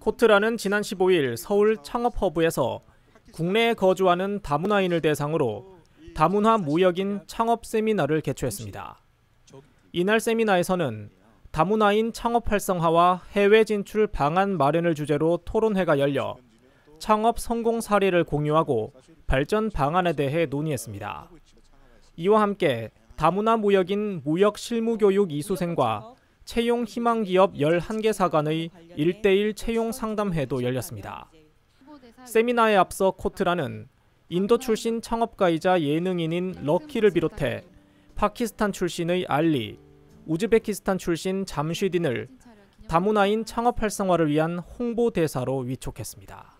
코트라는 지난 15일 서울 창업허브에서 국내에 거주하는 다문화인을 대상으로 다문화 무역인 창업 세미나를 개최했습니다. 이날 세미나에서는 다문화인 창업 활성화와 해외 진출 방안 마련을 주제로 토론회가 열려 창업 성공 사례를 공유하고 발전 방안에 대해 논의했습니다. 이와 함께 다문화 무역인 무역 실무 교육 이수생과 채용 희망 기업 11개 사관의 1대1 채용 상담회도 열렸습니다. 세미나에 앞서 코트라는 인도 출신 창업가이자 예능인인 럭키를 비롯해 파키스탄 출신의 알리, 우즈베키스탄 출신 잠쉬딘을 다문화인 창업 활성화를 위한 홍보 대사로 위촉했습니다.